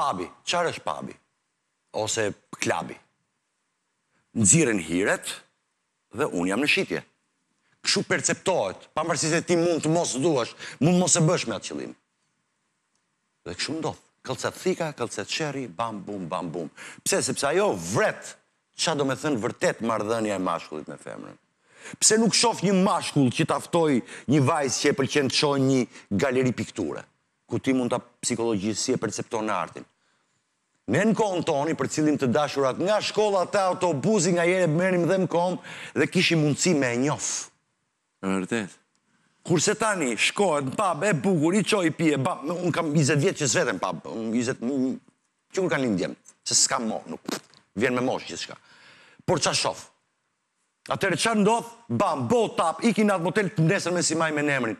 pabi, qarë është pabi, ose klabi, nëzirën hiret dhe unë jam në shqitje. Këshu perceptohet, pa mërësi se ti mund të mos duash, mund mos e bësh me atë qëllim. Dhe këshu ndodhë, këllësat thika, këllësat sheri, bam, bum, bam, bum. Pse, sepse ajo vret, qa do me thënë vërtet mardhënja e mashkullit me femrën. Pse nuk shof një mashkull që taftoj një vajzë që e përqenë të shoj një galeri pikture, ku ti mund të psikologjisi e percepton në artin. Me në kohën toni, për cilin të dashurat, nga shkolla ta, autobuzi, nga jere, mërim dhe më kohën, dhe kishim mundësi me e njofë. Vërtet. Kurse tani, shkohet në e bugur, i qoj, i pje, ba, unë kam 20 vjetë që zvetën unë 20, që kur kanë lindjem, se s'ka mo, nuk, vjen me moshë gjithë shka. Por qa shof? Atërë qa ndodhë, bam, bo tap, ikin atë motel të mdesën me si maj me nemrin.